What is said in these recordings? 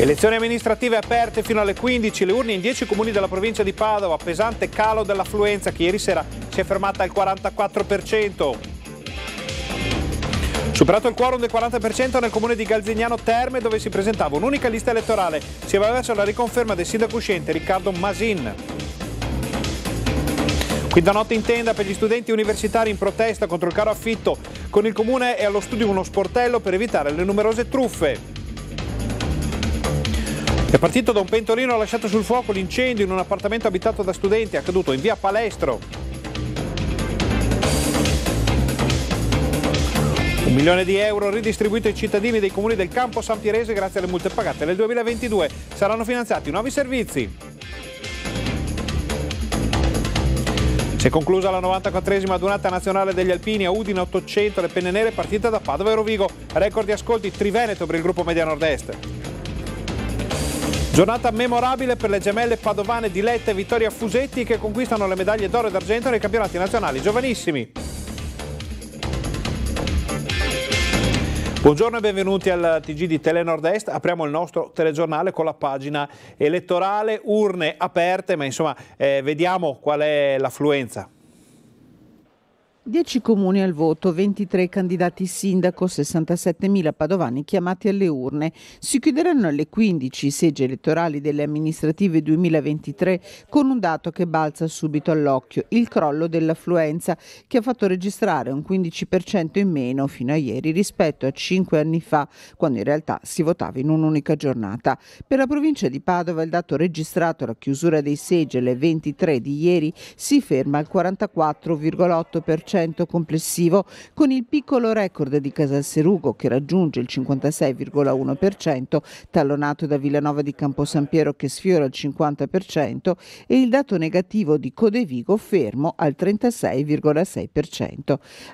Elezioni amministrative aperte fino alle 15, le urne in 10 comuni della provincia di Padova, pesante calo dell'affluenza che ieri sera si è fermata al 44%. Superato il quorum del 40% nel comune di Galzignano Terme dove si presentava un'unica lista elettorale, si va verso la riconferma del sindaco uscente Riccardo Masin. Quinta notte in tenda per gli studenti universitari in protesta contro il caro affitto, con il comune e allo studio uno sportello per evitare le numerose truffe. È partito da un pentolino lasciato sul fuoco l'incendio in un appartamento abitato da studenti accaduto in via Palestro. Un milione di euro ridistribuito ai cittadini dei comuni del campo San Pierese grazie alle multe pagate nel 2022. Saranno finanziati nuovi servizi. Si è conclusa la 94esima donata nazionale degli Alpini a Udine 800 le penne nere partita da Padova e Rovigo. Record di ascolti Triveneto per il gruppo Media Nord-Est. Giornata memorabile per le gemelle padovane Diletta e Vittoria Fusetti che conquistano le medaglie d'oro e d'argento nei campionati nazionali giovanissimi. Buongiorno e benvenuti al TG di Telenord-Est. Apriamo il nostro telegiornale con la pagina elettorale, urne aperte, ma insomma eh, vediamo qual è l'affluenza. 10 comuni al voto, 23 candidati sindaco, 67.000 padovani chiamati alle urne. Si chiuderanno alle 15 i seggi elettorali delle amministrative 2023 con un dato che balza subito all'occhio, il crollo dell'affluenza che ha fatto registrare un 15% in meno fino a ieri rispetto a 5 anni fa, quando in realtà si votava in un'unica giornata. Per la provincia di Padova il dato registrato alla chiusura dei seggi alle 23 di ieri si ferma al 44,8% 50% complessivo, con il piccolo record di Casalserugo che raggiunge il 56,1%, tallonato da Villanova di Campo San Piero che sfiora il 50% e il dato negativo di Codevigo fermo al 36,6%.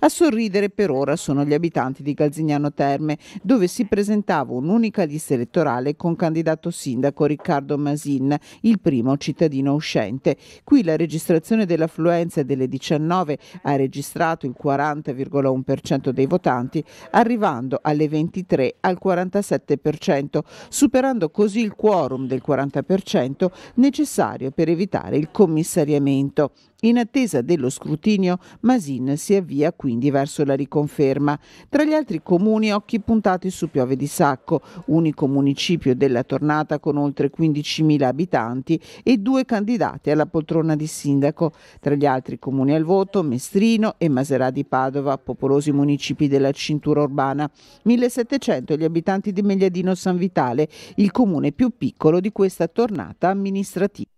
A sorridere per ora sono gli abitanti di Galzignano Terme, dove si presentava un'unica lista elettorale con candidato sindaco Riccardo Masin, il primo cittadino uscente. Qui la registrazione dell'affluenza delle 19 ha registrato registrato il 40,1% dei votanti, arrivando alle 23 al 47%, superando così il quorum del 40% necessario per evitare il commissariamento. In attesa dello scrutinio, Masin si avvia quindi verso la riconferma. Tra gli altri comuni, occhi puntati su Piove di Sacco, unico municipio della tornata con oltre 15.000 abitanti e due candidati alla poltrona di sindaco. Tra gli altri comuni al voto, Mestrino e Maserà di Padova, popolosi municipi della cintura urbana. 1700 gli abitanti di Megliadino San Vitale, il comune più piccolo di questa tornata amministrativa.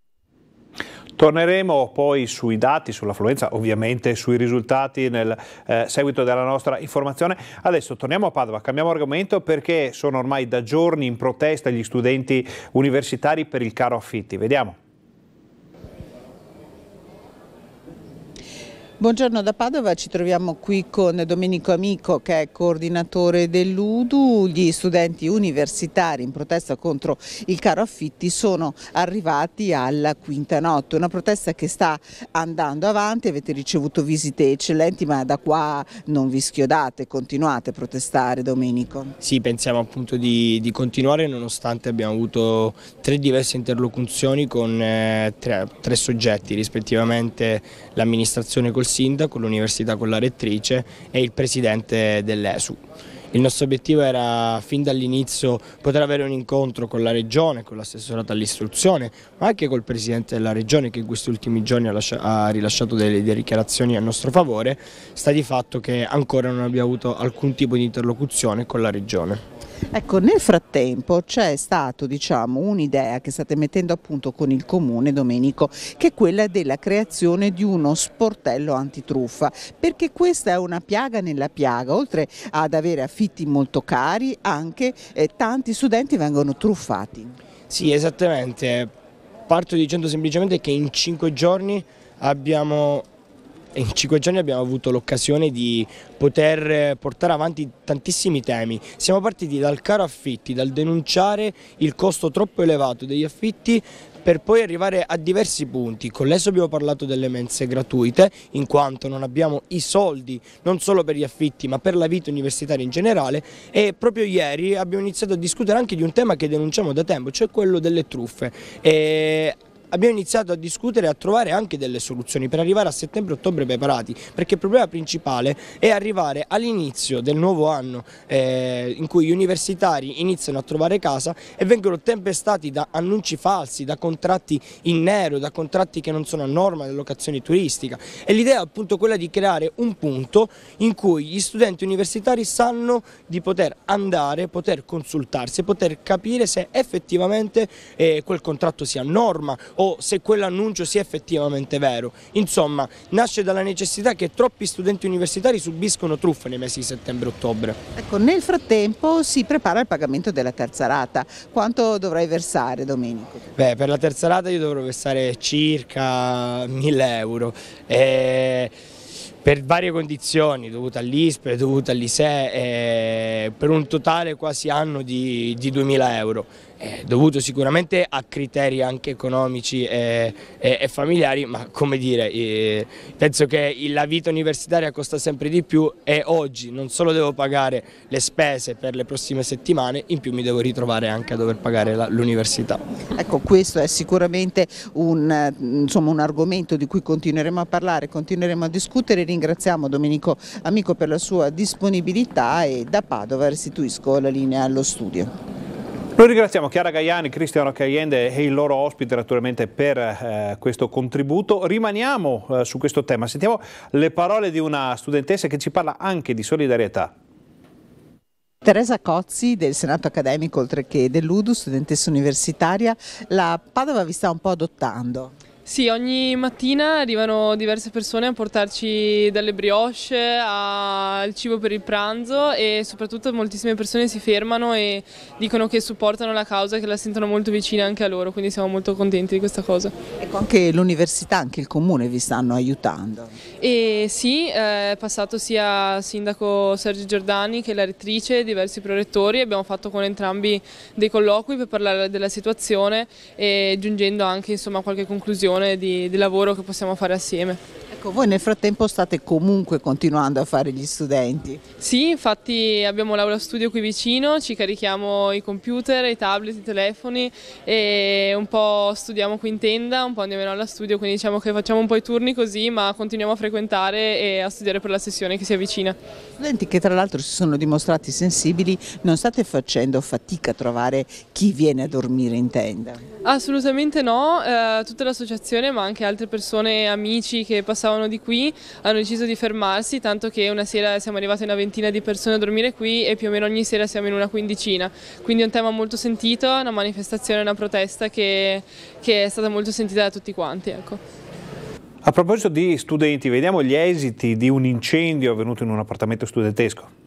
Torneremo poi sui dati, sull'affluenza, ovviamente sui risultati nel eh, seguito della nostra informazione. Adesso torniamo a Padova, cambiamo argomento perché sono ormai da giorni in protesta gli studenti universitari per il caro affitti. Vediamo. Buongiorno da Padova, ci troviamo qui con Domenico Amico che è coordinatore dell'Udu. Gli studenti universitari in protesta contro il caro affitti sono arrivati alla quinta notte, una protesta che sta andando avanti, avete ricevuto visite eccellenti ma da qua non vi schiodate, continuate a protestare Domenico. Sì, pensiamo appunto di, di continuare nonostante abbiamo avuto tre diverse interlocuzioni con eh, tre, tre, soggetti rispettivamente l'amministrazione col sindaco, l'università con la rettrice e il presidente dell'ESU. Il nostro obiettivo era fin dall'inizio poter avere un incontro con la Regione, con l'assessorato all'istruzione, ma anche col Presidente della Regione che in questi ultimi giorni ha, rilasciato delle, delle dichiarazioni a nostro favore, sta di fatto che ancora non abbiamo avuto alcun tipo di interlocuzione con la Regione. Ecco, nel frattempo c'è stata diciamo, un'idea che state mettendo a punto con il Comune, Domenico, che è quella della creazione di uno sportello antitruffa, perché questa è una piaga nella piaga, oltre ad avere affetto affitti molto cari, anche eh, tanti studenti vengono truffati. Sì, esattamente. Parto dicendo semplicemente che in cinque giorni abbiamo in cinque giorni abbiamo avuto l'occasione di poter portare avanti tantissimi temi. Siamo partiti dal caro affitti, dal denunciare il costo troppo elevato degli affitti per poi arrivare a diversi punti. Con l'ESO abbiamo parlato delle mense gratuite, in quanto non abbiamo i soldi non solo per gli affitti ma per la vita universitaria in generale e proprio ieri abbiamo iniziato a discutere anche di un tema che denunciamo da tempo, cioè quello delle truffe. E abbiamo iniziato a discutere e a trovare anche delle soluzioni per arrivare a settembre-ottobre preparati, perché il problema principale è arrivare all'inizio del nuovo anno eh, in cui gli universitari iniziano a trovare casa e vengono tempestati da annunci falsi, da contratti in nero, da contratti che non sono a norma delle locazioni turistiche e l'idea è appunto quella di creare un punto in cui gli studenti universitari sanno di poter andare, poter consultarsi, poter capire se effettivamente eh, quel contratto sia a norma o se quell'annuncio sia effettivamente vero. Insomma, nasce dalla necessità che troppi studenti universitari subiscono truffe nei mesi di settembre-ottobre. Ecco, nel frattempo si prepara il pagamento della terza rata. Quanto dovrai versare, Domenico? Beh, per la terza rata io dovrò versare circa 1000 euro. E per varie condizioni dovute all'ISPE, dovute all'ISE, eh, per un totale quasi anno di, di 2.000 euro è eh, dovuto sicuramente a criteri anche economici e, e, e familiari, ma come dire, eh, penso che la vita universitaria costa sempre di più e oggi non solo devo pagare le spese per le prossime settimane, in più mi devo ritrovare anche a dover pagare l'università. Ecco, questo è sicuramente un, eh, insomma, un, argomento di cui continueremo a parlare, continueremo a discutere, ringraziamo Domenico Amico per la sua disponibilità e da Padova restituisco la linea allo studio. Noi ringraziamo Chiara Gaiani, Cristiano Caiende e il loro ospite naturalmente per eh, questo contributo. Rimaniamo eh, su questo tema, sentiamo le parole di una studentessa che ci parla anche di solidarietà. Teresa Cozzi del Senato Accademico oltre che dell'UDU, studentessa universitaria, la Padova vi sta un po' adottando. Sì, ogni mattina arrivano diverse persone a portarci dalle brioche, al cibo per il pranzo e soprattutto moltissime persone si fermano e dicono che supportano la causa, che la sentono molto vicina anche a loro, quindi siamo molto contenti di questa cosa. Ecco, anche l'università, anche il comune vi stanno aiutando. E sì, è passato sia il sindaco Sergio Giordani che la rettrice, diversi prorettori, abbiamo fatto con entrambi dei colloqui per parlare della situazione e giungendo anche insomma, a qualche conclusione un'occasione di, di lavoro che possiamo fare assieme. Ecco, voi nel frattempo state comunque continuando a fare gli studenti. Sì, infatti abbiamo l'aula studio qui vicino, ci carichiamo i computer, i tablet, i telefoni e un po' studiamo qui in tenda, un po' andiamo in studio, quindi diciamo che facciamo un po' i turni così, ma continuiamo a frequentare e a studiare per la sessione che si avvicina. Studenti che tra l'altro si sono dimostrati sensibili, non state facendo fatica a trovare chi viene a dormire in tenda? Assolutamente no, eh, tutta l'associazione ma anche altre persone, amici che passano passavano di qui hanno deciso di fermarsi, tanto che una sera siamo arrivati una ventina di persone a dormire qui e più o meno ogni sera siamo in una quindicina. Quindi è un tema molto sentito, una manifestazione, una protesta che, che è stata molto sentita da tutti quanti. Ecco. A proposito di studenti, vediamo gli esiti di un incendio avvenuto in un appartamento studentesco.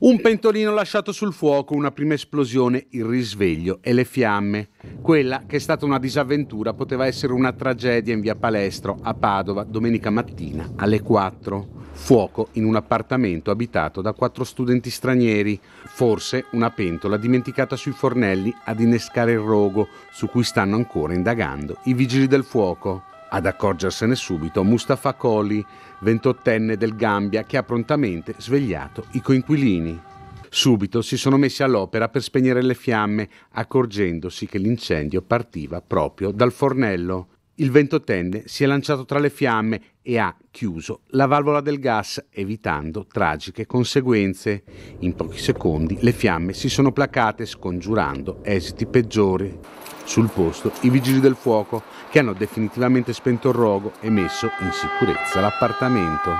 Un pentolino lasciato sul fuoco, una prima esplosione, il risveglio e le fiamme. Quella che è stata una disavventura poteva essere una tragedia in via Palestro a Padova domenica mattina alle 4. Fuoco in un appartamento abitato da quattro studenti stranieri, forse una pentola dimenticata sui fornelli ad innescare il rogo su cui stanno ancora indagando i vigili del fuoco. Ad accorgersene subito Mustafa Coli, ventottenne del Gambia, che ha prontamente svegliato i coinquilini. Subito si sono messi all'opera per spegnere le fiamme, accorgendosi che l'incendio partiva proprio dal fornello. Il ventottenne si è lanciato tra le fiamme e ha chiuso la valvola del gas, evitando tragiche conseguenze. In pochi secondi le fiamme si sono placate, scongiurando esiti peggiori. Sul posto i vigili del fuoco che hanno definitivamente spento il rogo e messo in sicurezza l'appartamento.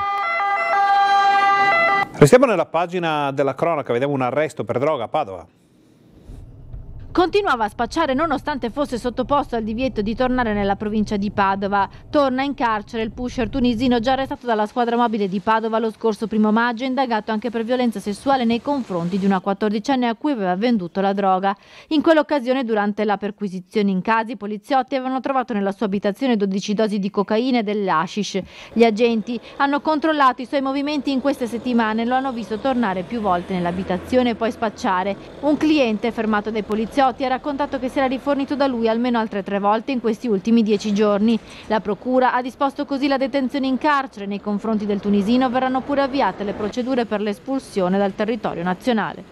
Restiamo nella pagina della cronaca, vediamo un arresto per droga a Padova. Continuava a spacciare nonostante fosse sottoposto al divieto di tornare nella provincia di Padova. Torna in carcere il pusher tunisino già arrestato dalla squadra mobile di Padova lo scorso primo maggio, indagato anche per violenza sessuale nei confronti di una 14enne a cui aveva venduto la droga. In quell'occasione, durante la perquisizione in casa, i poliziotti avevano trovato nella sua abitazione 12 dosi di cocaina e dell'ashish. Gli agenti hanno controllato i suoi movimenti in queste settimane e lo hanno visto tornare più volte nell'abitazione e poi spacciare. Un cliente fermato dai poliziotti Poliziotti ha raccontato che si era rifornito da lui almeno altre tre volte in questi ultimi dieci giorni. La Procura ha disposto così la detenzione in carcere. Nei confronti del tunisino verranno pure avviate le procedure per l'espulsione dal territorio nazionale.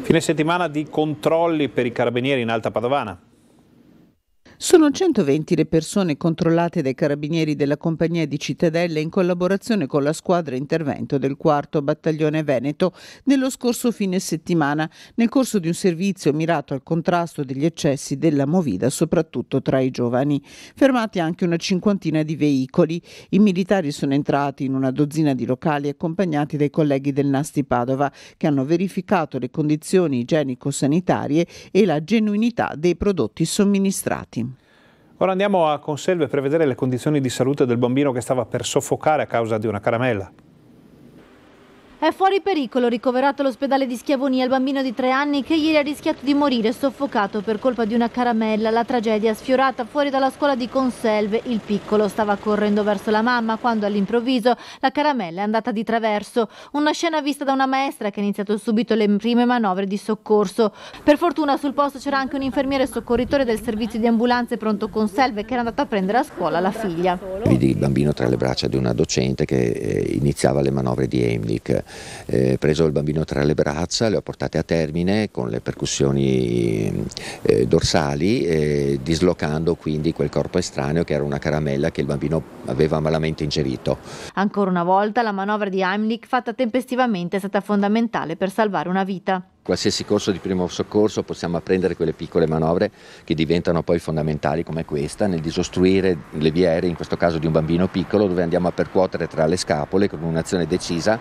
Fine settimana di controlli per i carabinieri in Alta Padovana. Sono 120 le persone controllate dai carabinieri della compagnia di Cittadella in collaborazione con la squadra intervento del 4 Battaglione Veneto nello scorso fine settimana, nel corso di un servizio mirato al contrasto degli eccessi della movida, soprattutto tra i giovani. Fermati anche una cinquantina di veicoli. I militari sono entrati in una dozzina di locali accompagnati dai colleghi del Nasti Padova che hanno verificato le condizioni igienico-sanitarie e la genuinità dei prodotti somministrati. Ora andiamo a conserve per vedere le condizioni di salute del bambino che stava per soffocare a causa di una caramella. È fuori pericolo ricoverato all'ospedale di Schiavonia il bambino di tre anni che ieri ha rischiato di morire soffocato per colpa di una caramella. La tragedia sfiorata fuori dalla scuola di Conselve. Il piccolo stava correndo verso la mamma quando all'improvviso la caramella è andata di traverso. Una scena vista da una maestra che ha iniziato subito le prime manovre di soccorso. Per fortuna sul posto c'era anche un infermiere soccorritore del servizio di ambulanze pronto Conselve che era andato a prendere a scuola la figlia. Vedi il bambino tra le braccia di una docente che eh, iniziava le manovre di Heimlich eh, preso il bambino tra le braccia, le ho portate a termine con le percussioni eh, dorsali, eh, dislocando quindi quel corpo estraneo che era una caramella che il bambino aveva malamente ingerito. Ancora una volta la manovra di Heimlich fatta tempestivamente è stata fondamentale per salvare una vita qualsiasi corso di primo soccorso possiamo apprendere quelle piccole manovre che diventano poi fondamentali come questa nel disostruire le vie aeree, in questo caso di un bambino piccolo, dove andiamo a percuotere tra le scapole con un'azione decisa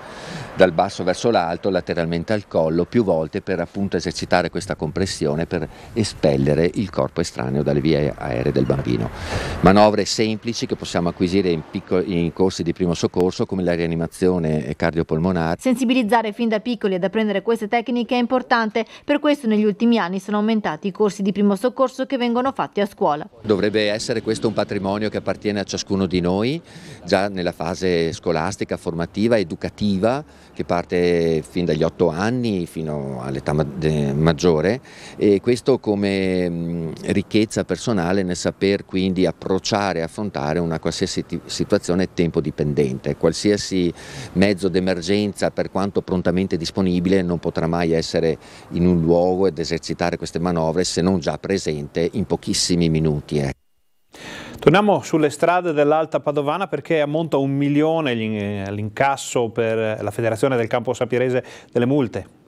dal basso verso l'alto, lateralmente al collo, più volte per appunto esercitare questa compressione per espellere il corpo estraneo dalle vie aeree del bambino. Manovre semplici che possiamo acquisire in, piccoli, in corsi di primo soccorso come la rianimazione cardiopolmonare. Sensibilizzare fin da piccoli ad apprendere queste tecniche è importante importante, per questo negli ultimi anni sono aumentati i corsi di primo soccorso che vengono fatti a scuola. Dovrebbe essere questo un patrimonio che appartiene a ciascuno di noi, già nella fase scolastica, formativa, educativa, che parte fin dagli otto anni fino all'età maggiore e questo come mm, ricchezza personale nel saper quindi approcciare e affrontare una qualsiasi situazione tempo dipendente, qualsiasi mezzo d'emergenza per quanto prontamente disponibile non potrà mai essere essere in un luogo ed esercitare queste manovre se non già presente in pochissimi minuti. Eh. Torniamo sulle strade dell'Alta Padovana perché ammonta un milione l'incasso per la Federazione del Campo Sapirese delle multe.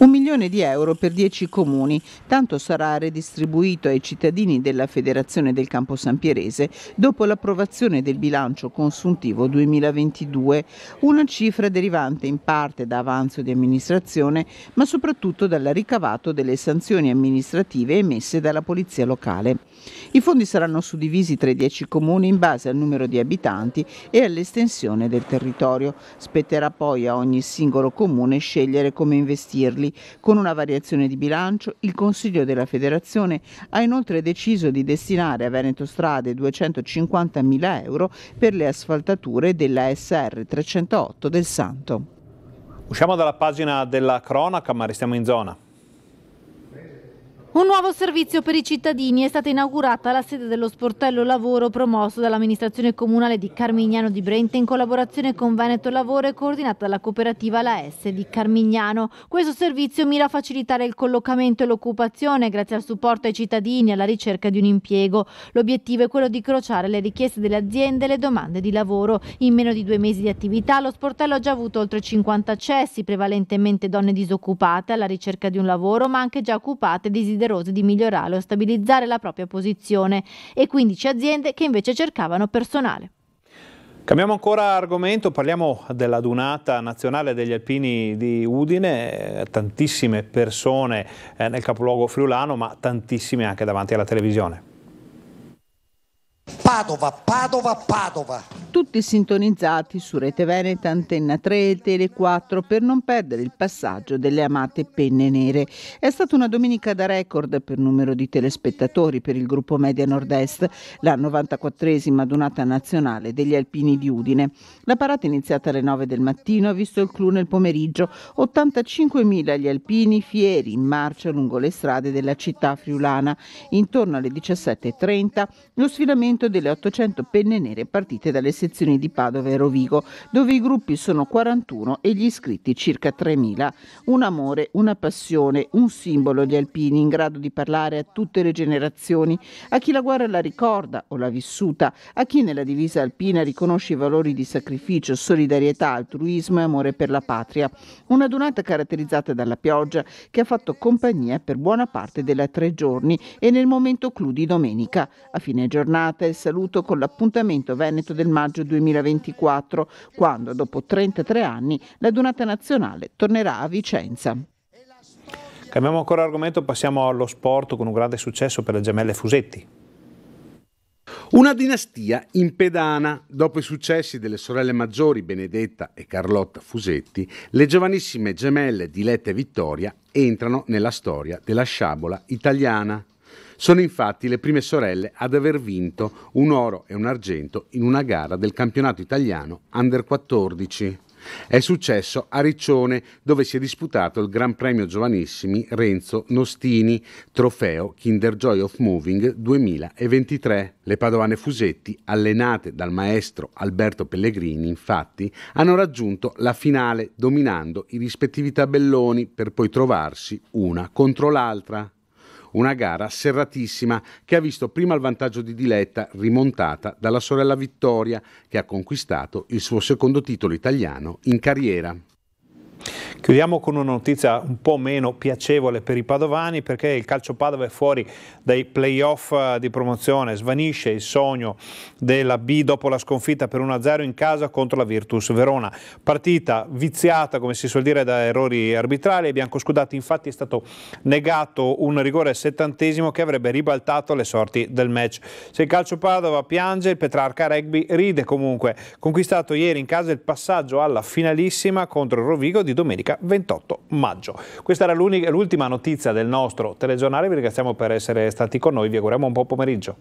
Un milione di euro per dieci comuni, tanto sarà redistribuito ai cittadini della Federazione del Campo San Pierese dopo l'approvazione del bilancio consuntivo 2022, una cifra derivante in parte da avanzo di amministrazione, ma soprattutto dal ricavato delle sanzioni amministrative emesse dalla Polizia locale. I fondi saranno suddivisi tra i 10 comuni in base al numero di abitanti e all'estensione del territorio. Spetterà poi a ogni singolo comune scegliere come investirli. Con una variazione di bilancio, il Consiglio della Federazione ha inoltre deciso di destinare a Veneto Strade 250.000 euro per le asfaltature della SR 308 del Santo. Usciamo dalla pagina della cronaca ma restiamo in zona. Un nuovo servizio per i cittadini è stata inaugurata alla sede dello sportello lavoro promosso dall'amministrazione comunale di Carmignano di Brente in collaborazione con Veneto Lavoro e coordinata dalla cooperativa La S di Carmignano. Questo servizio mira a facilitare il collocamento e l'occupazione grazie al supporto ai cittadini alla ricerca di un impiego. L'obiettivo è quello di crociare le richieste delle aziende e le domande di lavoro. In meno di due mesi di attività lo sportello ha già avuto oltre 50 accessi, prevalentemente donne disoccupate alla ricerca di un lavoro ma anche già occupate e desiderate desiderose di migliorare o stabilizzare la propria posizione e 15 aziende che invece cercavano personale. Cambiamo ancora argomento, parliamo della dunata nazionale degli alpini di Udine, tantissime persone eh, nel capoluogo friulano ma tantissime anche davanti alla televisione. Padova, Padova, Padova. Tutti sintonizzati su Rete Veneta, Antenna 3 e Tele 4 per non perdere il passaggio delle amate penne nere. È stata una domenica da record per numero di telespettatori per il gruppo Media Nord-Est, la 94esima donata nazionale degli Alpini di Udine. La parata iniziata alle 9 del mattino ha visto il clou nel pomeriggio. 85.000 gli alpini fieri in marcia lungo le strade della città friulana. Intorno alle 17.30 lo sfilamento conto delle 800 penne nere partite dalle sezioni di Padova e Rovigo, dove i gruppi sono 41 e gli iscritti circa 3.000. Un amore, una passione, un simbolo di alpini in grado di parlare a tutte le generazioni, a chi la guerra la ricorda o l'ha vissuta, a chi nella divisa alpina riconosce i valori di sacrificio, solidarietà, altruismo e amore per la patria. Una donata caratterizzata dalla pioggia che ha fatto compagnia per buona parte della tre giorni e nel momento clou di domenica. A fine giornata il saluto con l'appuntamento Veneto del maggio 2024, quando dopo 33 anni la Donata Nazionale tornerà a Vicenza. Cambiamo ancora argomento, passiamo allo sport con un grande successo per le gemelle Fusetti. Una dinastia in pedana. Dopo i successi delle sorelle maggiori Benedetta e Carlotta Fusetti, le giovanissime gemelle Diletta e Vittoria entrano nella storia della sciabola italiana. Sono infatti le prime sorelle ad aver vinto un oro e un argento in una gara del campionato italiano Under 14. È successo a Riccione, dove si è disputato il Gran Premio Giovanissimi Renzo Nostini, trofeo Kinder Joy of Moving 2023. Le padovane Fusetti, allenate dal maestro Alberto Pellegrini, infatti, hanno raggiunto la finale dominando i rispettivi tabelloni per poi trovarsi una contro l'altra. Una gara serratissima che ha visto prima il vantaggio di Diletta rimontata dalla sorella Vittoria che ha conquistato il suo secondo titolo italiano in carriera. Chiudiamo con una notizia un po' meno piacevole per i padovani perché il calcio Padova è fuori dai playoff eh, di promozione, svanisce il sogno della B dopo la sconfitta per 1-0 in casa contro la Virtus Verona. Partita viziata, come si suol dire, da errori arbitrali, bianco scudati infatti è stato negato un rigore settantesimo che avrebbe ribaltato le sorti del match. Se il calcio Padova piange, il Petrarca Rugby ride comunque. Conquistato ieri in casa il passaggio alla finalissima contro il Rovigo di domenica domenica 28 maggio. Questa era l'ultima notizia del nostro telegiornale, vi ringraziamo per essere stati con noi, vi auguriamo un buon pomeriggio.